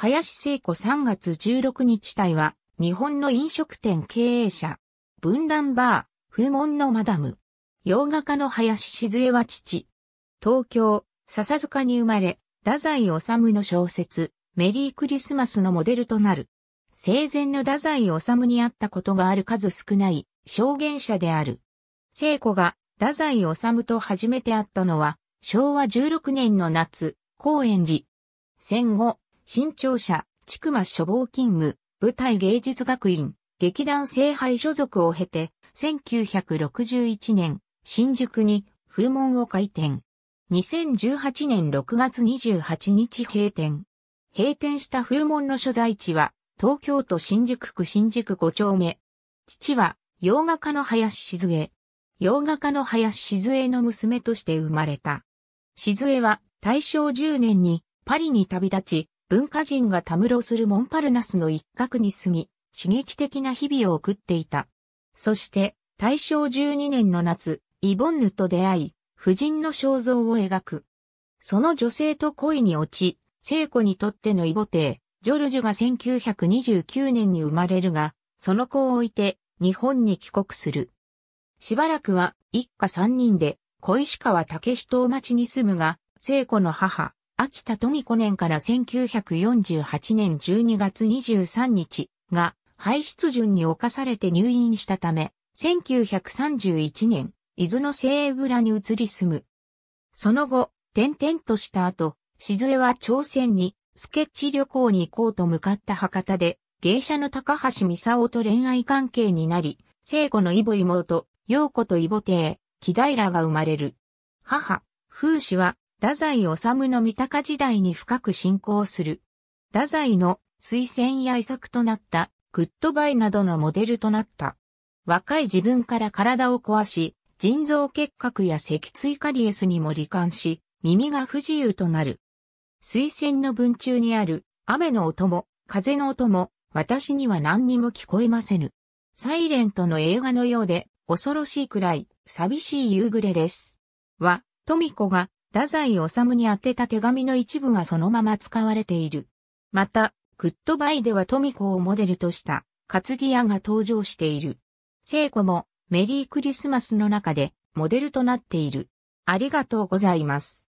林聖子3月16日隊は、日本の飲食店経営者、分断バー、風門のマダム、洋画家の林静江は父、東京、笹塚に生まれ、太宰治の小説、メリークリスマスのモデルとなる。生前の太宰治に会ったことがある数少ない証言者である。聖子が太宰治と初めて会ったのは昭和16年の夏、高円寺。戦後、新潮社、千曲処方勤務、舞台芸術学院、劇団聖杯所属を経て、1961年、新宿に風門を開店。2018年6月28日閉店。閉店した風門の所在地は、東京都新宿区新宿5丁目。父は、洋画家の林静江。洋画家の林静江の娘として生まれた。静江は、大正10年に、パリに旅立ち、文化人がたむろするモンパルナスの一角に住み、刺激的な日々を送っていた。そして、大正12年の夏、イボンヌと出会い、夫人の肖像を描く。その女性と恋に落ち、聖子にとってのイボテジョルジュが1929年に生まれるが、その子を置いて日本に帰国する。しばらくは一家三人で小石川武人島町に住むが、聖子の母、秋田富子年から1948年12月23日が排出順に侵されて入院したため、1931年、伊豆の西村に移り住む。その後、転々とした後、静江は朝鮮にスケッチ旅行に行こうと向かった博多で、芸者の高橋美沙と恋愛関係になり、聖子のイボ妹、陽子とイボ帝、木平が生まれる。母、風氏は太宰治の三鷹時代に深く信仰する。太宰の推薦や遺作となったグッドバイなどのモデルとなった。若い自分から体を壊し、腎臓結核や脊椎カリエスにも罹患し、耳が不自由となる。推薦の文中にある、雨の音も、風の音も、私には何にも聞こえませぬ。サイレントの映画のようで、恐ろしいくらい、寂しい夕暮れです。は、富子が、太宰治に宛てた手紙の一部がそのまま使われている。また、グッドバイでは富子をモデルとした担ぎ屋が登場している。聖子もメリークリスマスの中でモデルとなっている。ありがとうございます。